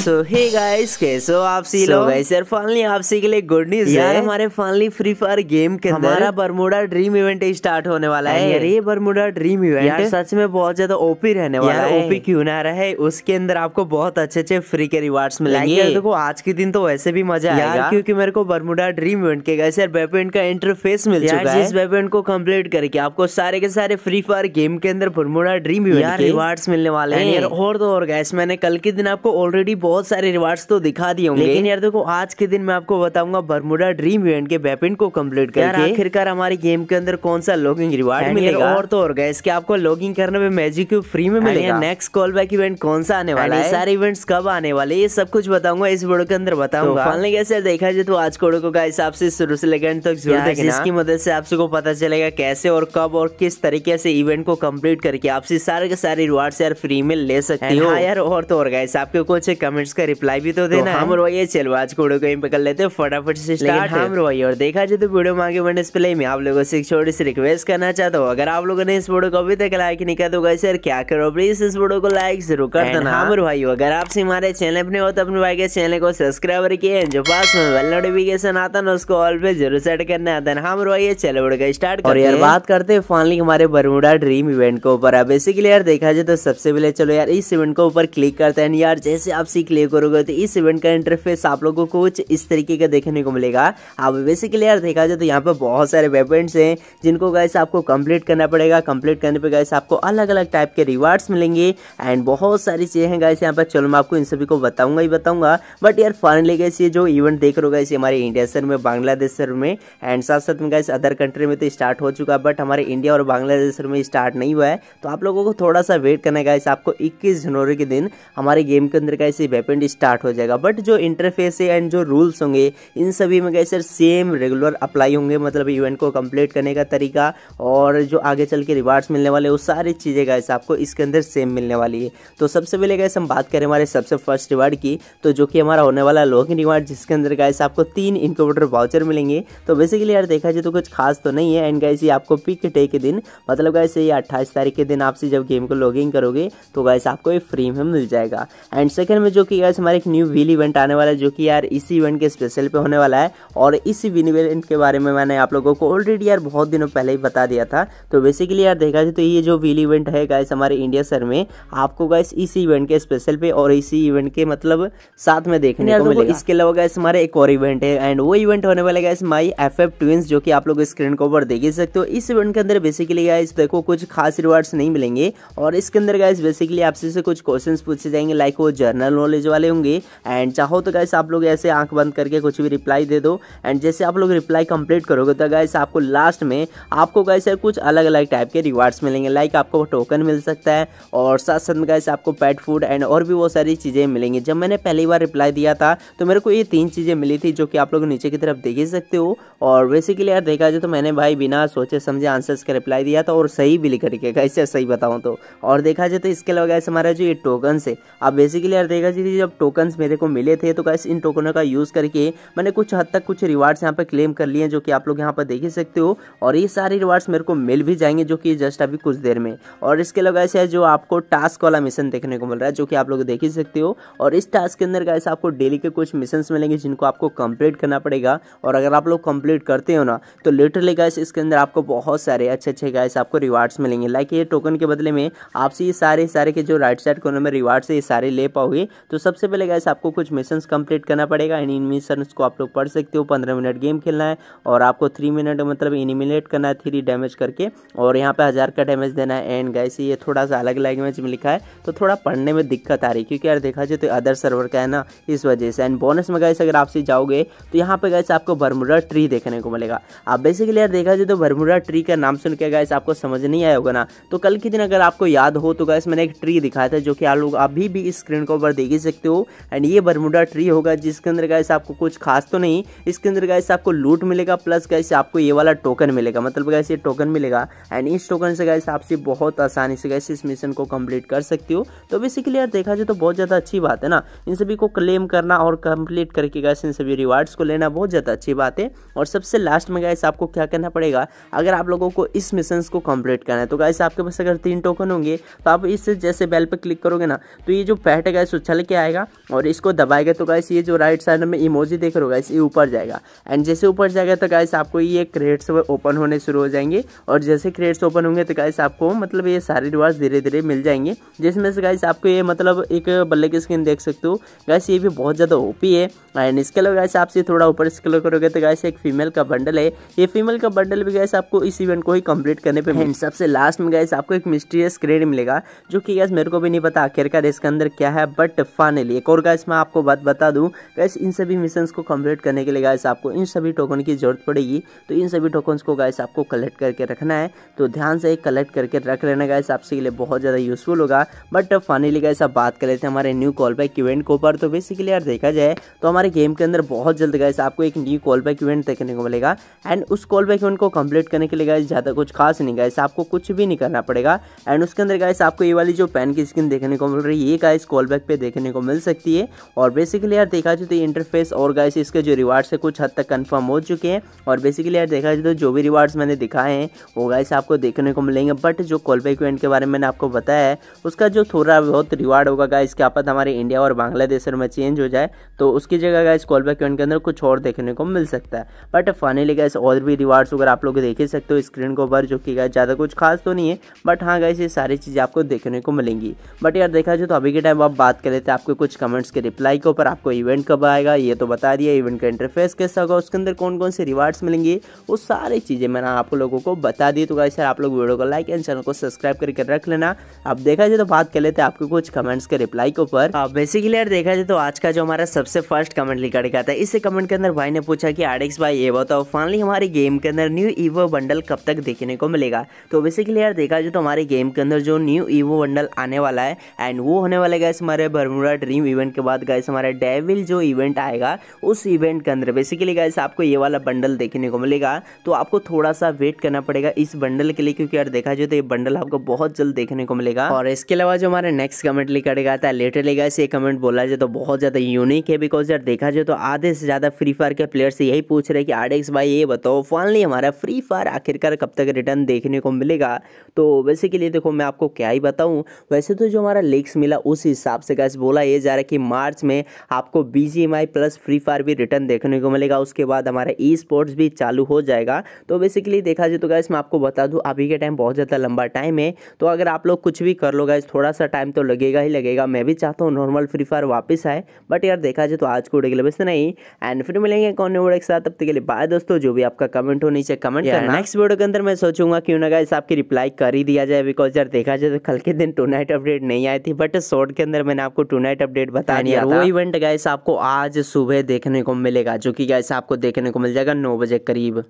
सो hey guys कैसे हो आप सी लोग गाइस यार फाइनली आप सी के लिए गुड न्यूज यार हमारे फाइनली फ्री फायर गेम के अंदर हमारा बरमुडा ड्रीम इवेंट स्टार्ट होने वाला हाँ है यार ये बरमुडा ड्रीम इवेंट यार सच में बहुत ज्यादा ओपी रहने वाला है ओपी क्यों ना रहे उसके अंदर आपको बहुत अच्छे अच्छे फ्री के रिवार्ड्स मिलेंगे देखो आज के दिन तो वैसे भी मजा आएगा यार क्योंकि मेरे को बरमुडा ड्रीम इवेंट के गाइस यार वेबेंट का इंटरफेस मिल चुका है इस वेबेंट को कंप्लीट करके आपको सारे के सारे फ्री फायर गेम के अंदर बरमुडा ड्रीम इवेंट के रिवार्ड्स मिलने वाले हैं और तो और गाइस मैंने कल के दिन आपको ऑलरेडी बहुत सारे रिवार्ड्स तो दिखा दिए होंगे लेकिन यार देखो आज के दिन मैं आपको बताऊंगा बरमुडा ड्रीम इवेंट के वेपन को कम्प्लीट कर आखिरकार हमारे गेम के अंदर कौन सा लॉगिंग रिवार्ड मिलेगा और तो और गए इसके आपको लॉगिंग करने में मैजिक फ्री में मिलेगा नेक्स्ट कॉल बैक इवेंट कौन सा आने वाला है सारे इवेंट्स कब आने वाले ये सब कुछ बताऊंगा इस वीडियो के अंदर बताऊंगा फाइनली तो कैसे देखा जाए तो आज कोडो को हिसाब से शुरू से लेकर तक जरूर देखना इसकी मदद से आप सबको पता चलेगा कैसे और कब और किस तरीके से इवेंट को कम्प्लीट करके आपसे सारे के सारे रिवार्ड यार फ्री में ले सकते हो हाँ यार और तो और गए आपके कुछ कमेंट कमेंट्स का रिप्लाई भी तो, तो देना हम हाँ भैया चलो आज को गेम पे कर लेते हैं फटाफट से स्टार्ट हम भैया और देखा जाए तो वीडियो में आगे बढ़ने से पहले मैं आप लोगों से एक छोटी सी रिक्वेस्ट करना चाहता हूँ अगर आप लोगों ने इस वीडियो को अभी तक लाइक नहीं किया तो गाइस यार क्या करो प्लीज इस वीडियो को लाइक जरूर कर देना हम हाँ। भाई अगर आपसे हमारे चैनल पर हो तो अपने भाई के चैनल को सब्सक्राइब करके जो पास में बेल नोटिफिकेशन आता ना उसको ऑल पे जरूर सेट करना आता है हाँ भैया चलो वीडियो का स्टार्ट और यार बात करते हैं फाइनली हमारे बरमुडा ड्रीम इवेंट को ऊपर बेसिकली यार देखा जाए तो सबसे पहले चलो यार इस इवेंट को ऊपर क्लिक करते हैं यार जैसे आप सीख क्लिक करोगे तो इस इवेंट का इंटरफेस आप लोगों को कुछ इस तरीके का देखने को मिलेगा आप बेसिकली यार देखा जाए तो यहाँ पर बहुत सारे वेपेंट्स हैं जिनको गैस आपको कंप्लीट करना पड़ेगा कंप्लीट करने पर गैस आपको अलग अलग टाइप के रिवार्ड्स मिलेंगे एंड बहुत सारी चीज़ें हैं गैस यहाँ पर चलो मैं आपको इन सभी को बताऊंगा ही बताऊंगा बट यार फाइनली गैस ये जो इवेंट देख रहे हो गैस हमारे इंडिया सर में बांग्लादेश सर में एंड साथ साथ में गैस अदर कंट्री में तो स्टार्ट हो चुका है बट हमारे इंडिया और बांग्लादेश सर में स्टार्ट नहीं हुआ है तो आप लोगों को थोड़ा सा वेट करना है गैस आपको इक्कीस जनवरी के दिन हमारे गेम के अंदर गैस डेवलपमेंट स्टार्ट हो जाएगा बट जो इंटरफेस है एंड जो रूल्स होंगे इन सभी में कैसे सेम रेगुलर अप्लाई होंगे मतलब इवेंट को कंप्लीट करने का तरीका और जो आगे चल के रिवार्ड्स मिलने वाले वो सारी चीज़ें गए आपको इसके अंदर सेम मिलने वाली है तो सबसे पहले गए हम बात करें हमारे सबसे फर्स्ट रिवार्ड की तो जो कि हमारा होने वाला लॉगिन रिवार्ड जिसके अंदर गए आपको तीन इंक्यूबेटर वाउचर मिलेंगे तो बेसिकली यार देखा जाए तो कुछ खास तो नहीं है एंड गैस ये आपको पिक डे के दिन मतलब गैस ये अट्ठाईस तारीख के दिन आपसे जब गेम को लॉगिन करोगे तो गैस आपको ये फ्री में मिल जाएगा एंड सेकेंड में जो कि गैस हमारे एक न्यू व्हील इवेंट आने वाला है जो कि यार इसी इवेंट के स्पेशल पे होने वाला है और इसी व्हील इवेंट के बारे में मैंने आप लोगों को ऑलरेडी यार बहुत दिनों पहले ही बता दिया था तो बेसिकली यार देखा जाए तो ये जो व्हील इवेंट है गाइस हमारे इंडिया सर में आपको गाइस इसी इवेंट के स्पेशल पे और इसी इवेंट के मतलब साथ में देखने को मिलेगा इसके अलावा गाइस हमारे एक और इवेंट है एंड वो इवेंट होने वाला guys my F F twins जो कि आप लोग स्क्रीन के ऊपर देख ही सकते हो इस इवेंट के अंदर बेसिकली गाइस देखो कुछ खास रिवार्ड्स नहीं मिलेंगे और इसके अंदर गाइस बेसिकली आपसे कुछ क्वेश्चन पूछे जाएंगे लाइक वो जर्नल नॉलेज भेज वाले होंगे एंड चाहो तो गैस आप लोग ऐसे आंख बंद करके कुछ भी रिप्लाई दे दो एंड जैसे आप लोग रिप्लाई कंप्लीट करोगे तो गैस आपको लास्ट में आपको गैस कुछ अलग अलग टाइप के रिवार्ड्स मिलेंगे लाइक आपको टोकन मिल सकता है और साथ साथ में गैस आपको पेट फूड एंड और भी बहुत सारी चीज़ें मिलेंगी जब मैंने पहली बार रिप्लाई दिया था तो मेरे को ये तीन चीज़ें मिली थी जो कि आप लोग नीचे की तरफ देख ही सकते हो और बेसिकली यार देखा जाए तो मैंने भाई बिना सोचे समझे आंसर्स का रिप्लाई दिया था और सही भी लिख करके गैस सही बताऊँ तो और देखा जाए तो इसके अलावा गैस हमारा जो ये टोकन से आप बेसिकली यार देखा जी फाइनली जब टोकन्स मेरे को मिले थे तो गाइस इन टोकनों का यूज़ करके मैंने कुछ हद तक कुछ रिवार्ड्स यहाँ पर क्लेम कर लिए जो कि आप लोग यहाँ पर देख ही सकते हो और ये सारे रिवार्ड्स मेरे को मिल भी जाएंगे जो कि जस्ट अभी कुछ देर में और इसके अलावा ऐसे जो आपको टास्क वाला मिशन देखने को मिल रहा है जो कि आप लोग देख ही सकते हो और इस टास्क के अंदर गाइस आपको डेली के कुछ मिशन मिलेंगे जिनको आपको कंप्लीट करना पड़ेगा और अगर आप लोग कंप्लीट करते हो ना तो लिटरली गाइस इसके अंदर आपको बहुत सारे अच्छे अच्छे गाइस आपको रिवार्ड्स मिलेंगे लाइक ये टोकन के बदले में आपसे ये सारे सारे के जो राइट साइड कोने में रिवार्ड्स है ये सारे ले पाओगे तो सबसे पहले गैस आपको कुछ मिशन कंप्लीट करना पड़ेगा इन मिशन को आप लोग पढ़ सकते हो पंद्रह मिनट गेम खेलना है और आपको थ्री मिनट मतलब इनिमिनेट करना है थ्री डैमेज करके और यहाँ पर हज़ार का डैमेज देना है एंड गैस ये थोड़ा सा अलग लैंग्वेज में लिखा है तो थोड़ा पढ़ने में दिक्कत आ रही है क्योंकि यार देखा जाए तो अदर सर्वर का है ना इस वजह से एंड बोनस में गैस अगर आपसे जाओगे तो यहाँ पर गैस आपको बरमुरा ट्री देखने को मिलेगा आप बेसिकली यार देखा जाए तो बरमुरा ट्री का नाम सुन के गैस आपको समझ नहीं आया होगा ना तो कल के दिन अगर आपको याद हो तो गैस मैंने एक ट्री दिखाया था जो कि आप लोग अभी भी इस स्क्रीन के ऊपर देगी देख सकते हो एंड ये बरमुडा ट्री होगा जिसके अंदर गाइस आपको कुछ खास तो नहीं इसके अंदर गाइस आपको लूट मिलेगा प्लस गाइस आपको ये वाला टोकन मिलेगा मतलब गाइस ये टोकन मिलेगा एंड इस टोकन से गाइस आपसे बहुत आसानी से गाइस इस मिशन को कम्प्लीट कर सकते हो तो बेसिकली यार देखा जाए तो बहुत ज़्यादा अच्छी बात है ना इन सभी को क्लेम करना और कम्प्लीट करके गाइस इन सभी रिवार्ड्स को लेना बहुत ज़्यादा अच्छी बात है और सबसे लास्ट में गाइस आपको क्या करना पड़ेगा अगर आप लोगों को इस मिशन को कम्प्लीट करना है तो गाइस आपके पास अगर तीन टोकन होंगे तो आप इस जैसे बेल पर क्लिक करोगे ना तो ये जो पैट है गाइस उछल के आएगा और इसको दबाएगा तो गाइस ये जो राइट साइड में इमोजी देख रहे हो गाइस ये ऊपर जाएगा एंड जैसे ऊपर जाएगा तो गाइस आपको ये क्रेट्स ओपन होने शुरू हो जाएंगे और जैसे क्रेट्स ओपन होंगे तो गाइस आपको मतलब ये सारे रिवार्ड धीरे धीरे मिल जाएंगे जिसमें से गाइस आपको ये मतलब एक बल्ले की स्क्रीन देख सकते हो गाइस ये भी बहुत ज़्यादा ओपी है एंड इसके अलावा गाइस आपसे थोड़ा ऊपर स्क्रॉल करोगे तो गाइस एक फीमेल का बंडल है ये फीमेल का बंडल भी गाइस आपको इस इवेंट को ही कंप्लीट करने पे एंड सबसे लास्ट में गाइस आपको एक मिस्ट्रियस क्रेड मिलेगा जो कि गाइस मेरे को भी नहीं पता आखिरकार इसके अंदर क्या है बट फाइनली एक और गैस मैं आपको बात बता दूं गैस इन सभी मिशन को कंप्लीट करने के लिए गैस आपको इन सभी टोकन की जरूरत पड़ेगी तो इन सभी टोकन्स को गैस आपको कलेक्ट करके रखना है तो ध्यान से कलेक्ट करके रख लेना गैस आपसे के लिए बहुत ज़्यादा यूजफुल होगा बट फाइनली गैस आप बात कर लेते हैं हमारे न्यू कॉल बैक इवेंट को ऊपर तो बेसिकली यार देखा जाए तो हमारे गेम के अंदर बहुत जल्द गैस आपको एक न्यू कॉल बैक इवेंट देखने को मिलेगा एंड उस कॉल बैक इवेंट को कम्प्लीट करने के लिए गैस ज़्यादा कुछ खास नहीं गैस आपको कुछ भी नहीं करना पड़ेगा एंड उसके अंदर गैस आपको ये वाली जो पेन की स्क्रीन देखने को मिल रही है ये गैस कॉल बैक पे देखने देखने को मिल सकती है और बेसिकली यार देखा जाए तो इंटरफेस और गाइस इसके जो रिवार्ड्स है कुछ हद तक कंफर्म हो चुके हैं और बेसिकली यार देखा जाए तो जो भी रिवार्ड्स मैंने दिखाए हैं वो गाइस आपको देखने को मिलेंगे बट जो कॉलबैक इवेंट के बारे में मैंने आपको बताया है उसका जो थोड़ा बहुत रिवार्ड होगा गाइस क्या पता हमारे इंडिया और बांग्लादेश में चेंज हो जाए तो उसकी जगह गाइस कॉलबैक इवेंट के अंदर कुछ और देखने को मिल सकता है बट फाइनली गाइस और भी रिवार्ड्स अगर आप लोग देख ही सकते हो स्क्रीन को भर जो कि गाइस ज़्यादा कुछ खास तो नहीं है बट हाँ गाइस ये सारी चीज़ें आपको देखने को मिलेंगी बट यार देखा जाए तो अभी के टाइम तो आप बात कर लेते हैं आपके कुछ कमेंट्स के रिप्लाई के ऊपर आपको इवेंट कब आएगा ये तो बता दिया इवेंट का इंटरफेस कैसा होगा उसके अंदर कौन कौन से रिवार्ड्स मिलेंगे वो सारी चीज़ें मैंने आप लोगों को बता दी तो गाइस सर आप लोग वीडियो को लाइक एंड चैनल को सब्सक्राइब करके रख लेना अब देखा जाए तो बात कर लेते हैं आपके कुछ कमेंट्स के रिप्लाई के ऊपर बेसिकली यार देखा जाए तो आज का जो हमारा सबसे फर्स्ट कमेंट लिखा गया था इस कमेंट के अंदर भाई ने पूछा कि आरएक्स भाई ये बताओ फाइनली हमारे गेम के अंदर न्यू ईवो बंडल कब तक देखने को मिलेगा तो बेसिकली यार देखा जाए तो हमारे गेम के अंदर जो न्यू ईवो बंडल आने वाला है एंड वो होने वाला है हमारे बरमुरा पूरा ड्रीम इवेंट के बाद गाइस हमारा डेविल जो इवेंट आएगा उस इवेंट के अंदर बेसिकली गाइस आपको ये वाला बंडल देखने को मिलेगा तो आपको थोड़ा सा वेट करना पड़ेगा इस बंडल के लिए क्योंकि यार देखा जाए तो ये बंडल आपको बहुत जल्द देखने को मिलेगा और इसके अलावा जो हमारा नेक्स्ट कमेंट लिखा गया था लेटर लेगा इसे कमेंट बोला जाए तो बहुत ज़्यादा यूनिक है बिकॉज यार देखा जाए तो आधे से ज़्यादा फ्री फायर के प्लेयर से यही पूछ रहे कि आर भाई ये बताओ फाइनली हमारा फ्री फायर आखिरकार कब तक रिटर्न देखने को मिलेगा तो वैसे के लिए देखो मैं आपको क्या ही बताऊं वैसे तो जो हमारा लीक्स मिला उस हिसाब से गैस बोला बोला ये जा रहा है कि मार्च में आपको बी प्लस फ्री फायर भी रिटर्न देखने को मिलेगा उसके बाद हमारा ई स्पोर्ट्स भी चालू हो जाएगा तो बेसिकली देखा जाए तो गाइस मैं आपको बता दूँ अभी के टाइम बहुत ज़्यादा लंबा टाइम है तो अगर आप लोग कुछ भी कर लो गाइस थोड़ा सा टाइम तो लगेगा ही लगेगा मैं भी चाहता हूँ नॉर्मल फ्री फायर वापस आए बट यार देखा जाए तो आज को उड़ेगा वैसे नहीं एंड फिर मिलेंगे कौन वीडियो के साथ तब तक के लिए बाय दोस्तों जो भी आपका कमेंट हो नीचे कमेंट करना नेक्स्ट वीडियो के अंदर मैं सोचूंगा क्यों ना गाइस आपकी रिप्लाई कर ही दिया जाए बिकॉज यार देखा जाए तो कल के दिन टू नाइट अपडेट नहीं आई थी बट शॉर्ट के अंदर मैंने आपको टू टुनाइट अपडेट बता नहीं वो इवेंट गाइस आपको आज सुबह देखने को मिलेगा जो कि गाइस आपको देखने को मिल जाएगा नौ बजे करीब